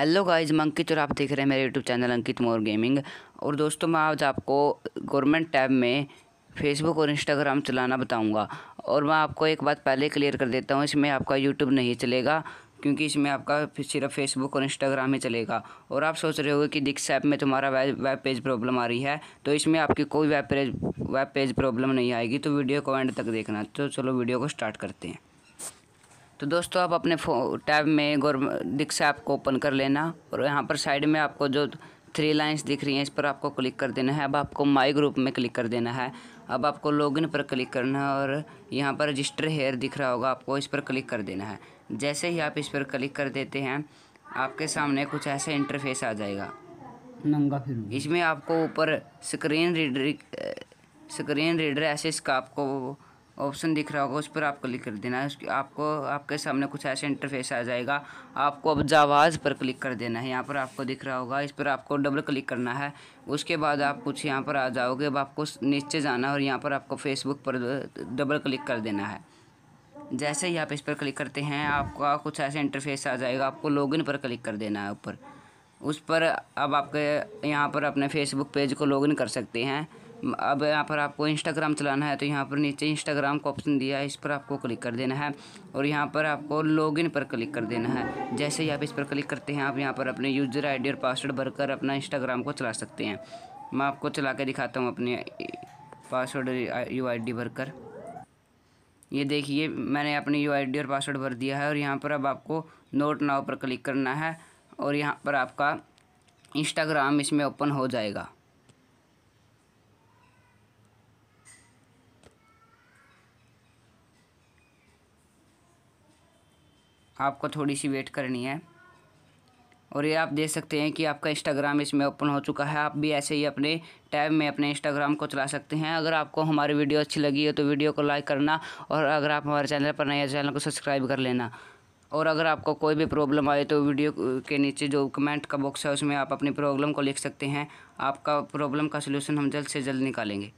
hello guys मैं अंकित और आप देख रहे हैं मेरे YouTube channel Ankit More gaming और दोस्तों मैं आज आपको गवर्नमेंट टैब में फेसबुक और इंस्टाग्राम चलाना बताऊंगा और मैं आपको एक बात पहले क्लियर कर देता हूँ इसमें आपका यूट्यूब नहीं चलेगा क्योंकि इसमें आपका सिर्फ फेसबुक और इंस्टाग्राम ही चलेगा और आप सोच रहे हो कि दिक्स ऐप में तुम्हारा वेब वेब पेज प्रॉब्लम आ रही है तो इसमें आपकी कोई web page web page problem नहीं आएगी तो वीडियो को एंड तक देखना तो चलो वीडियो को स्टार्ट करते हैं तो दोस्तों आप अपने टैब में गोर दीक्षा ऐप को ओपन कर लेना और यहाँ पर साइड में आपको जो थ्री लाइंस दिख रही हैं इस पर आपको क्लिक कर देना है अब आपको माई ग्रुप में क्लिक कर देना है अब आपको लॉगिन पर क्लिक करना है और यहाँ पर रजिस्टर हेयर दिख रहा होगा आपको इस पर क्लिक कर देना है जैसे ही आप इस पर क्लिक कर देते हैं आपके सामने कुछ ऐसा इंटरफेस आ जाएगा नंगा फिर इसमें आपको ऊपर स्क्रीन रीडर स्क्रीन रीडर ऐसे इसका आपको ऑप्शन दिख रहा होगा उस पर आप क्लिक कर देना है आपको आपके सामने कुछ ऐसे इंटरफेस आ जाएगा आपको अब जावाज पर क्लिक कर देना है यहाँ पर आपको दिख रहा होगा इस पर आपको डबल क्लिक करना है उसके बाद आप कुछ यहाँ पर आ जाओगे अब आपको नीचे जाना है और यहाँ पर आपको फेसबुक पर डबल क्लिक कर देना है जैसे ही आप इस पर क्लिक करते हैं आपका कुछ ऐसा इंटरफेस आ जाएगा आपको लॉगिन पर क्लिक कर देना है ऊपर उस पर अब आपके यहाँ पर अपने फेसबुक पेज को लॉगिन कर सकते हैं अब यहाँ पर आपको इंस्टाग्राम चलाना है तो यहाँ पर नीचे इंस्टाग्राम का ऑप्शन दिया है इस पर आपको क्लिक कर देना है और यहाँ पर आपको लॉगिन पर क्लिक कर देना है जैसे ही आप इस पर क्लिक करते हैं आप यहाँ पर अपने यूज़र आईडी और पासवर्ड भरकर अपना इंस्टाग्राम को चला सकते हैं मैं आपको चला के दिखाता हूँ अपने पासवर्ड यू आई भरकर ये देखिए मैंने अपनी यू आई और पासवर्ड भर दिया है और यहाँ पर अब आपको नोट नाव पर क्लिक करना है और यहाँ पर आपका इंस्टाग्राम इसमें ओपन हो जाएगा आपको थोड़ी सी वेट करनी है और ये आप देख सकते हैं कि आपका इंस्टाग्राम इसमें ओपन हो चुका है आप भी ऐसे ही अपने टैब में अपने इंस्टाग्राम को चला सकते हैं अगर आपको हमारी वीडियो अच्छी लगी हो तो वीडियो को लाइक करना और अगर आप हमारे चैनल पर नए हैं चैनल को सब्सक्राइब कर लेना और अगर आपको कोई भी प्रॉब्लम आए तो वीडियो के नीचे जो कमेंट का बॉक्स है उसमें आप अपनी प्रॉब्लम को लिख सकते हैं आपका प्रॉब्लम का सोल्यूशन हम जल्द से जल्द निकालेंगे